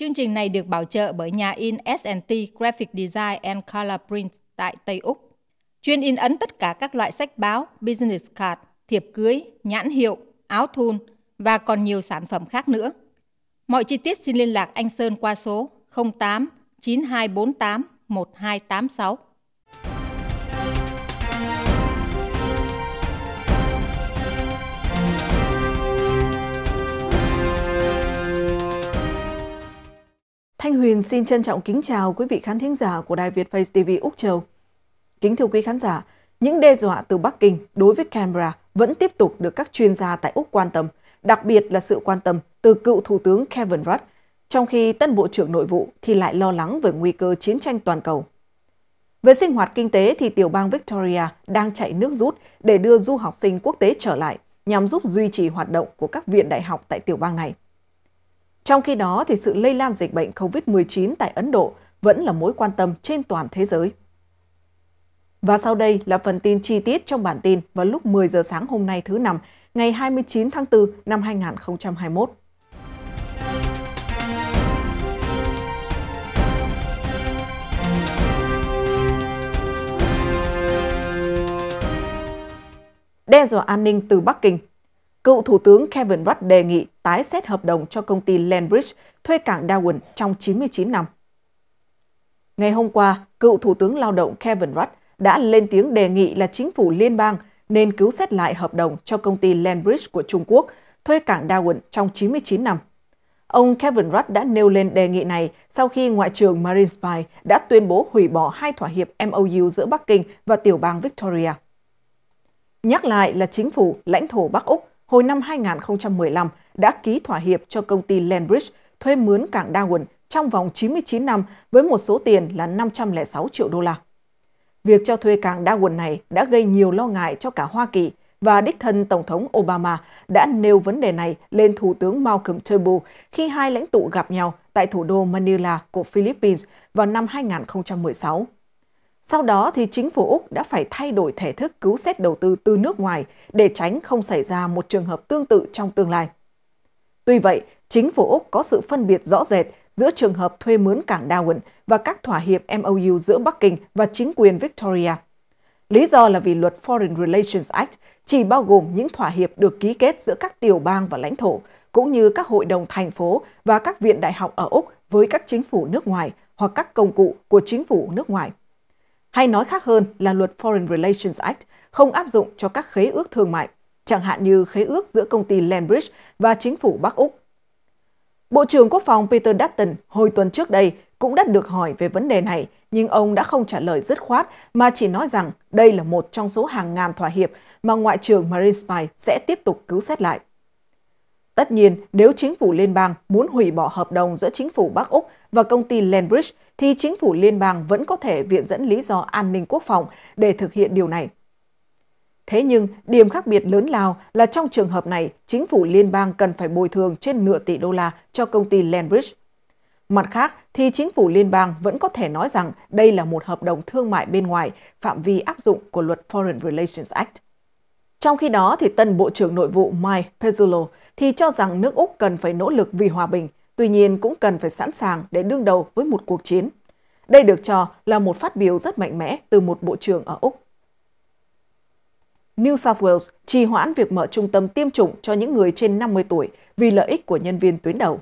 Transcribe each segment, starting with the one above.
Chương trình này được bảo trợ bởi nhà in S&T Graphic Design and Color Print tại Tây Úc. Chuyên in ấn tất cả các loại sách báo, business card, thiệp cưới, nhãn hiệu, áo thun và còn nhiều sản phẩm khác nữa. Mọi chi tiết xin liên lạc anh Sơn qua số 08 9248 1286. Thanh Huyền xin trân trọng kính chào quý vị khán thính giả của Đài Việt Face TV Úc Châu. Kính thưa quý khán giả, những đe dọa từ Bắc Kinh đối với Canberra vẫn tiếp tục được các chuyên gia tại Úc quan tâm, đặc biệt là sự quan tâm từ cựu Thủ tướng Kevin Rudd, trong khi tân Bộ trưởng Nội vụ thì lại lo lắng về nguy cơ chiến tranh toàn cầu. Về sinh hoạt kinh tế thì tiểu bang Victoria đang chạy nước rút để đưa du học sinh quốc tế trở lại nhằm giúp duy trì hoạt động của các viện đại học tại tiểu bang này. Trong khi đó, thì sự lây lan dịch bệnh COVID-19 tại Ấn Độ vẫn là mối quan tâm trên toàn thế giới. Và sau đây là phần tin chi tiết trong bản tin vào lúc 10 giờ sáng hôm nay thứ năm, ngày 29 tháng 4 năm 2021. Đe dọa an ninh từ Bắc Kinh cựu Thủ tướng Kevin Rudd đề nghị tái xét hợp đồng cho công ty Landbridge thuê cảng Darwin trong 99 năm. Ngày hôm qua, cựu Thủ tướng lao động Kevin Rudd đã lên tiếng đề nghị là chính phủ liên bang nên cứu xét lại hợp đồng cho công ty Landbridge của Trung Quốc thuê cảng Darwin trong 99 năm. Ông Kevin Rudd đã nêu lên đề nghị này sau khi Ngoại trưởng Marine Spy đã tuyên bố hủy bỏ hai thỏa hiệp MOU giữa Bắc Kinh và tiểu bang Victoria. Nhắc lại là chính phủ lãnh thổ Bắc Úc hồi năm 2015 đã ký thỏa hiệp cho công ty Landbridge thuê mướn cảng Darwin trong vòng 99 năm với một số tiền là 506 triệu đô la. Việc cho thuê cảng Darwin này đã gây nhiều lo ngại cho cả Hoa Kỳ và đích thân Tổng thống Obama đã nêu vấn đề này lên Thủ tướng Malcolm Turnbull khi hai lãnh tụ gặp nhau tại thủ đô Manila của Philippines vào năm 2016. Sau đó thì chính phủ Úc đã phải thay đổi thể thức cứu xét đầu tư từ nước ngoài để tránh không xảy ra một trường hợp tương tự trong tương lai. Tuy vậy, chính phủ Úc có sự phân biệt rõ rệt giữa trường hợp thuê mướn cảng Darwin và các thỏa hiệp MOU giữa Bắc Kinh và chính quyền Victoria. Lý do là vì luật Foreign Relations Act chỉ bao gồm những thỏa hiệp được ký kết giữa các tiểu bang và lãnh thổ, cũng như các hội đồng thành phố và các viện đại học ở Úc với các chính phủ nước ngoài hoặc các công cụ của chính phủ nước ngoài hay nói khác hơn là luật Foreign Relations Act không áp dụng cho các khế ước thương mại, chẳng hạn như khế ước giữa công ty Landbridge và chính phủ Bắc Úc. Bộ trưởng Quốc phòng Peter Dutton hồi tuần trước đây cũng đã được hỏi về vấn đề này, nhưng ông đã không trả lời dứt khoát mà chỉ nói rằng đây là một trong số hàng ngàn thỏa hiệp mà Ngoại trưởng Marie Spy sẽ tiếp tục cứu xét lại. Tất nhiên, nếu chính phủ liên bang muốn hủy bỏ hợp đồng giữa chính phủ Bắc Úc và công ty Landbridge thì chính phủ liên bang vẫn có thể viện dẫn lý do an ninh quốc phòng để thực hiện điều này. Thế nhưng, điểm khác biệt lớn lao là trong trường hợp này, chính phủ liên bang cần phải bồi thường trên nửa tỷ đô la cho công ty Landbridge. Mặt khác, thì chính phủ liên bang vẫn có thể nói rằng đây là một hợp đồng thương mại bên ngoài phạm vi áp dụng của luật Foreign Relations Act. Trong khi đó, thì tân Bộ trưởng Nội vụ Mike Pezzulo thì cho rằng nước Úc cần phải nỗ lực vì hòa bình tuy nhiên cũng cần phải sẵn sàng để đương đầu với một cuộc chiến. Đây được cho là một phát biểu rất mạnh mẽ từ một bộ trưởng ở Úc. New South Wales trì hoãn việc mở trung tâm tiêm chủng cho những người trên 50 tuổi vì lợi ích của nhân viên tuyến đầu.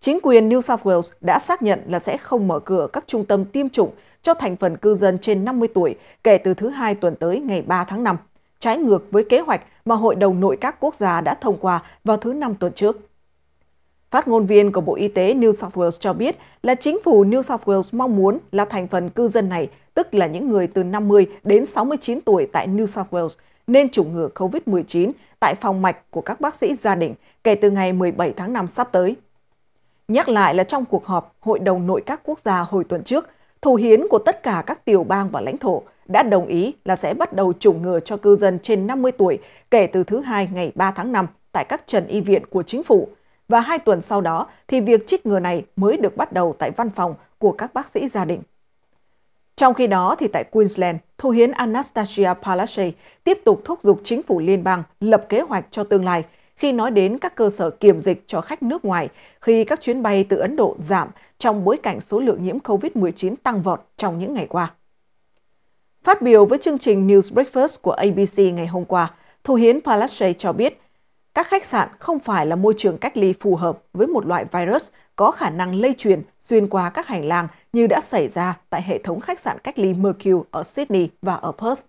Chính quyền New South Wales đã xác nhận là sẽ không mở cửa các trung tâm tiêm chủng cho thành phần cư dân trên 50 tuổi kể từ thứ hai tuần tới ngày 3 tháng 5, trái ngược với kế hoạch mà Hội đồng Nội các quốc gia đã thông qua vào thứ năm tuần trước. Phát ngôn viên của Bộ Y tế New South Wales cho biết là chính phủ New South Wales mong muốn là thành phần cư dân này, tức là những người từ 50 đến 69 tuổi tại New South Wales, nên chủng ngừa COVID-19 tại phòng mạch của các bác sĩ gia đình kể từ ngày 17 tháng 5 sắp tới. Nhắc lại là trong cuộc họp Hội đồng Nội các quốc gia hồi tuần trước, thủ hiến của tất cả các tiểu bang và lãnh thổ đã đồng ý là sẽ bắt đầu chủng ngừa cho cư dân trên 50 tuổi kể từ thứ hai ngày 3 tháng 5 tại các trần y viện của chính phủ – và hai tuần sau đó thì việc trích ngừa này mới được bắt đầu tại văn phòng của các bác sĩ gia đình. Trong khi đó, thì tại Queensland, Thủ hiến Anastasia Palaszczuk tiếp tục thúc giục chính phủ liên bang lập kế hoạch cho tương lai khi nói đến các cơ sở kiểm dịch cho khách nước ngoài khi các chuyến bay từ Ấn Độ giảm trong bối cảnh số lượng nhiễm COVID-19 tăng vọt trong những ngày qua. Phát biểu với chương trình News Breakfast của ABC ngày hôm qua, Thủ hiến Palaszczuk cho biết các khách sạn không phải là môi trường cách ly phù hợp với một loại virus có khả năng lây truyền xuyên qua các hành lang như đã xảy ra tại hệ thống khách sạn cách ly Mercure ở Sydney và ở Perth.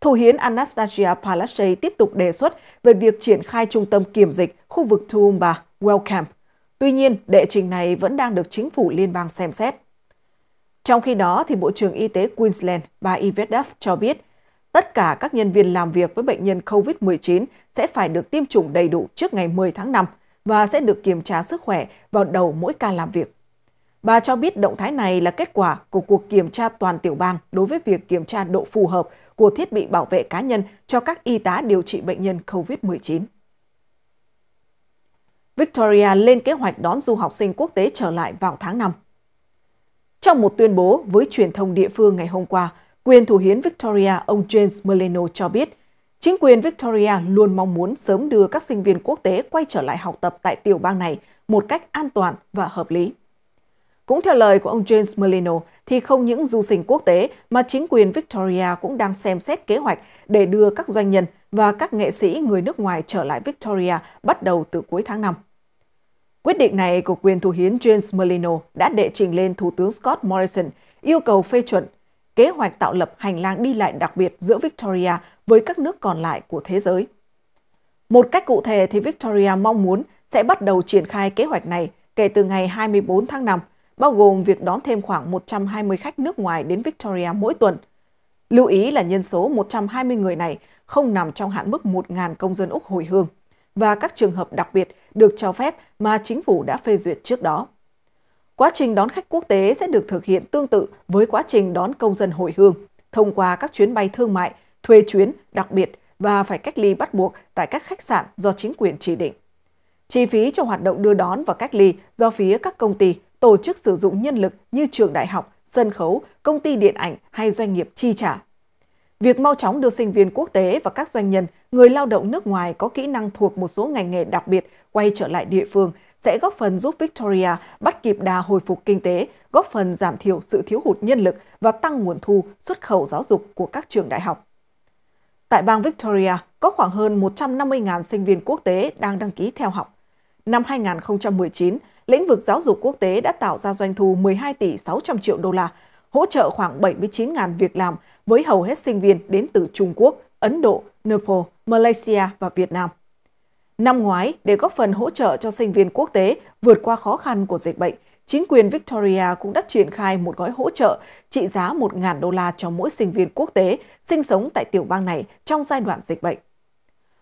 Thủ hiến Anastasia Palaszczuk tiếp tục đề xuất về việc triển khai trung tâm kiểm dịch khu vực Toowoomba, Wellcamp. Tuy nhiên, đệ trình này vẫn đang được chính phủ liên bang xem xét. Trong khi đó, thì Bộ trưởng Y tế Queensland, bà Yvette Duff cho biết tất cả các nhân viên làm việc với bệnh nhân COVID-19 sẽ phải được tiêm chủng đầy đủ trước ngày 10 tháng 5 và sẽ được kiểm tra sức khỏe vào đầu mỗi ca làm việc. Bà cho biết động thái này là kết quả của cuộc kiểm tra toàn tiểu bang đối với việc kiểm tra độ phù hợp của thiết bị bảo vệ cá nhân cho các y tá điều trị bệnh nhân COVID-19. Victoria lên kế hoạch đón du học sinh quốc tế trở lại vào tháng 5. Trong một tuyên bố với truyền thông địa phương ngày hôm qua, quyền thủ hiến Victoria ông James Meleno cho biết, chính quyền Victoria luôn mong muốn sớm đưa các sinh viên quốc tế quay trở lại học tập tại tiểu bang này một cách an toàn và hợp lý. Cũng theo lời của ông James Molino, thì không những du sinh quốc tế mà chính quyền Victoria cũng đang xem xét kế hoạch để đưa các doanh nhân và các nghệ sĩ người nước ngoài trở lại Victoria bắt đầu từ cuối tháng 5. Quyết định này của quyền thủ hiến James Molino đã đệ trình lên Thủ tướng Scott Morrison yêu cầu phê chuẩn kế hoạch tạo lập hành lang đi lại đặc biệt giữa Victoria với các nước còn lại của thế giới. Một cách cụ thể thì Victoria mong muốn sẽ bắt đầu triển khai kế hoạch này kể từ ngày 24 tháng 5, bao gồm việc đón thêm khoảng 120 khách nước ngoài đến Victoria mỗi tuần. Lưu ý là nhân số 120 người này không nằm trong hạn mức 1.000 công dân Úc hồi hương và các trường hợp đặc biệt được cho phép mà chính phủ đã phê duyệt trước đó. Quá trình đón khách quốc tế sẽ được thực hiện tương tự với quá trình đón công dân hồi hương, thông qua các chuyến bay thương mại, thuê chuyến đặc biệt và phải cách ly bắt buộc tại các khách sạn do chính quyền chỉ định. Chi phí cho hoạt động đưa đón và cách ly do phía các công ty, tổ chức sử dụng nhân lực như trường đại học, sân khấu, công ty điện ảnh hay doanh nghiệp chi trả. Việc mau chóng đưa sinh viên quốc tế và các doanh nhân, người lao động nước ngoài có kỹ năng thuộc một số ngành nghề đặc biệt quay trở lại địa phương sẽ góp phần giúp Victoria bắt kịp đà hồi phục kinh tế, góp phần giảm thiểu sự thiếu hụt nhân lực và tăng nguồn thu xuất khẩu giáo dục của các trường đại học. Tại bang Victoria, có khoảng hơn 150.000 sinh viên quốc tế đang đăng ký theo học. Năm 2019, lĩnh vực giáo dục quốc tế đã tạo ra doanh thu 12 tỷ 600 triệu đô la, hỗ trợ khoảng 79.000 việc làm với hầu hết sinh viên đến từ Trung Quốc, Ấn Độ, Nepal, Malaysia và Việt Nam. Năm ngoái, để góp phần hỗ trợ cho sinh viên quốc tế vượt qua khó khăn của dịch bệnh, chính quyền Victoria cũng đã triển khai một gói hỗ trợ trị giá 1.000 đô la cho mỗi sinh viên quốc tế sinh sống tại tiểu bang này trong giai đoạn dịch bệnh.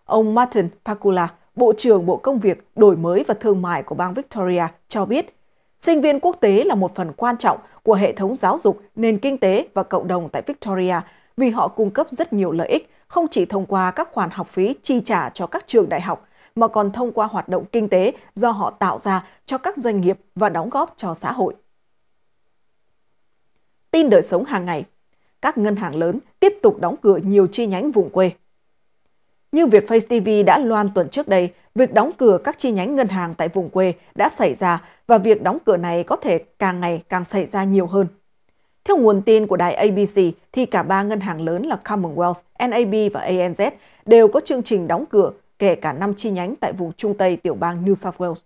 Ông Martin Pakula, Bộ trưởng Bộ Công việc, Đổi mới và Thương mại của bang Victoria cho biết, sinh viên quốc tế là một phần quan trọng của hệ thống giáo dục, nền kinh tế và cộng đồng tại Victoria vì họ cung cấp rất nhiều lợi ích, không chỉ thông qua các khoản học phí chi trả cho các trường đại học, mà còn thông qua hoạt động kinh tế do họ tạo ra cho các doanh nghiệp và đóng góp cho xã hội. Tin đời sống hàng ngày, các ngân hàng lớn tiếp tục đóng cửa nhiều chi nhánh vùng quê. Như Vietface TV đã loan tuần trước đây, việc đóng cửa các chi nhánh ngân hàng tại vùng quê đã xảy ra và việc đóng cửa này có thể càng ngày càng xảy ra nhiều hơn. Theo nguồn tin của đài ABC, thì cả ba ngân hàng lớn là Commonwealth, NAB và ANZ đều có chương trình đóng cửa kể cả năm chi nhánh tại vùng Trung Tây tiểu bang New South Wales.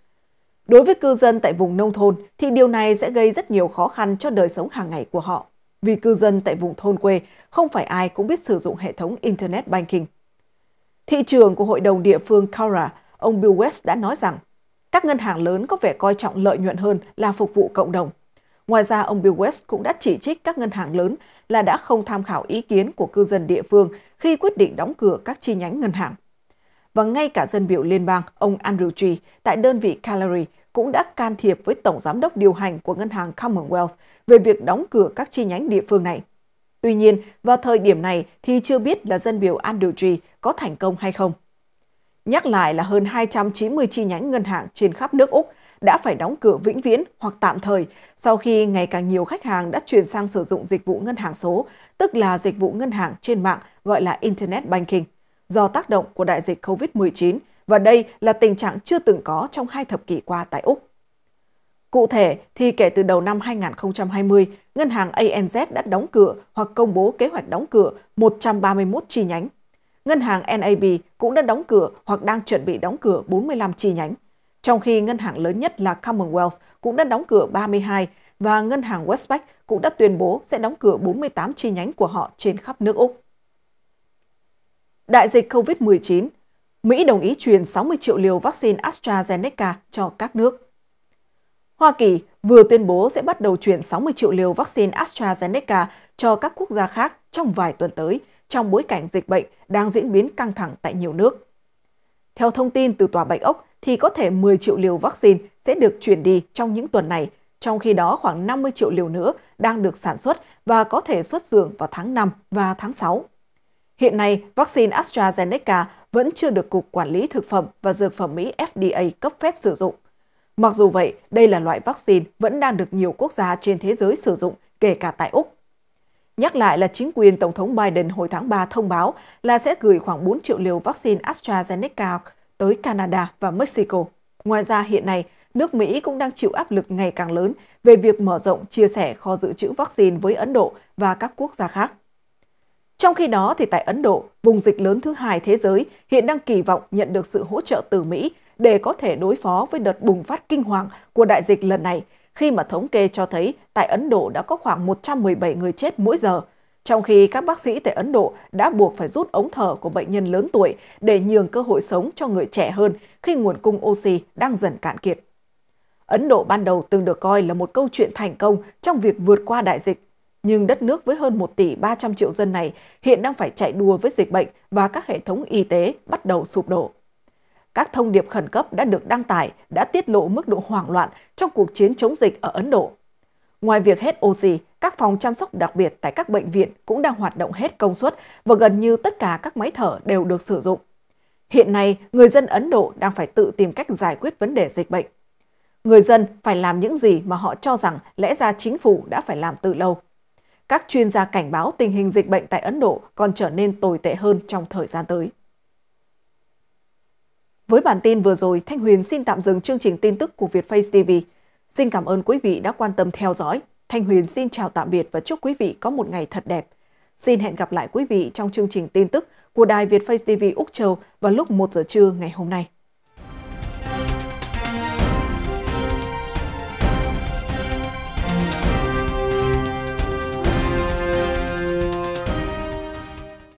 Đối với cư dân tại vùng nông thôn thì điều này sẽ gây rất nhiều khó khăn cho đời sống hàng ngày của họ, vì cư dân tại vùng thôn quê không phải ai cũng biết sử dụng hệ thống Internet Banking. Thị trường của hội đồng địa phương Cowra, ông Bill West đã nói rằng, các ngân hàng lớn có vẻ coi trọng lợi nhuận hơn là phục vụ cộng đồng. Ngoài ra, ông Bill West cũng đã chỉ trích các ngân hàng lớn là đã không tham khảo ý kiến của cư dân địa phương khi quyết định đóng cửa các chi nhánh ngân hàng và ngay cả dân biểu liên bang ông Andrew G tại đơn vị Calgary cũng đã can thiệp với Tổng Giám đốc điều hành của Ngân hàng Commonwealth về việc đóng cửa các chi nhánh địa phương này. Tuy nhiên, vào thời điểm này thì chưa biết là dân biểu Andrew G có thành công hay không. Nhắc lại là hơn 290 chi nhánh ngân hàng trên khắp nước Úc đã phải đóng cửa vĩnh viễn hoặc tạm thời sau khi ngày càng nhiều khách hàng đã chuyển sang sử dụng dịch vụ ngân hàng số, tức là dịch vụ ngân hàng trên mạng gọi là Internet Banking do tác động của đại dịch COVID-19 và đây là tình trạng chưa từng có trong hai thập kỷ qua tại Úc. Cụ thể thì kể từ đầu năm 2020, ngân hàng ANZ đã đóng cửa hoặc công bố kế hoạch đóng cửa 131 chi nhánh. Ngân hàng NAB cũng đã đóng cửa hoặc đang chuẩn bị đóng cửa 45 chi nhánh, trong khi ngân hàng lớn nhất là Commonwealth cũng đã đóng cửa 32 và ngân hàng Westpac cũng đã tuyên bố sẽ đóng cửa 48 chi nhánh của họ trên khắp nước Úc đại dịch COVID-19, Mỹ đồng ý truyền 60 triệu liều vaccine AstraZeneca cho các nước. Hoa Kỳ vừa tuyên bố sẽ bắt đầu chuyển 60 triệu liều vaccine AstraZeneca cho các quốc gia khác trong vài tuần tới, trong bối cảnh dịch bệnh đang diễn biến căng thẳng tại nhiều nước. Theo thông tin từ Tòa Bạch Ốc, thì có thể 10 triệu liều vaccine sẽ được chuyển đi trong những tuần này, trong khi đó khoảng 50 triệu liều nữa đang được sản xuất và có thể xuất xưởng vào tháng 5 và tháng 6. Hiện nay, vaccine AstraZeneca vẫn chưa được Cục Quản lý Thực phẩm và Dược phẩm Mỹ FDA cấp phép sử dụng. Mặc dù vậy, đây là loại vaccine vẫn đang được nhiều quốc gia trên thế giới sử dụng, kể cả tại Úc. Nhắc lại là chính quyền Tổng thống Biden hồi tháng 3 thông báo là sẽ gửi khoảng 4 triệu liều vaccine AstraZeneca tới Canada và Mexico. Ngoài ra hiện nay, nước Mỹ cũng đang chịu áp lực ngày càng lớn về việc mở rộng chia sẻ kho dự trữ vaccine với Ấn Độ và các quốc gia khác. Trong khi đó, thì tại Ấn Độ, vùng dịch lớn thứ hai thế giới hiện đang kỳ vọng nhận được sự hỗ trợ từ Mỹ để có thể đối phó với đợt bùng phát kinh hoàng của đại dịch lần này, khi mà thống kê cho thấy tại Ấn Độ đã có khoảng 117 người chết mỗi giờ, trong khi các bác sĩ tại Ấn Độ đã buộc phải rút ống thở của bệnh nhân lớn tuổi để nhường cơ hội sống cho người trẻ hơn khi nguồn cung oxy đang dần cạn kiệt. Ấn Độ ban đầu từng được coi là một câu chuyện thành công trong việc vượt qua đại dịch, nhưng đất nước với hơn 1 tỷ 300 triệu dân này hiện đang phải chạy đua với dịch bệnh và các hệ thống y tế bắt đầu sụp đổ. Các thông điệp khẩn cấp đã được đăng tải đã tiết lộ mức độ hoảng loạn trong cuộc chiến chống dịch ở Ấn Độ. Ngoài việc hết oxy, các phòng chăm sóc đặc biệt tại các bệnh viện cũng đang hoạt động hết công suất và gần như tất cả các máy thở đều được sử dụng. Hiện nay, người dân Ấn Độ đang phải tự tìm cách giải quyết vấn đề dịch bệnh. Người dân phải làm những gì mà họ cho rằng lẽ ra chính phủ đã phải làm từ lâu các chuyên gia cảnh báo tình hình dịch bệnh tại Ấn Độ còn trở nên tồi tệ hơn trong thời gian tới. Với bản tin vừa rồi, Thanh Huyền xin tạm dừng chương trình tin tức của Vietface TV. Xin cảm ơn quý vị đã quan tâm theo dõi. Thanh Huyền xin chào tạm biệt và chúc quý vị có một ngày thật đẹp. Xin hẹn gặp lại quý vị trong chương trình tin tức của Đài Vietface TV Úc Châu vào lúc 1 giờ trưa ngày hôm nay.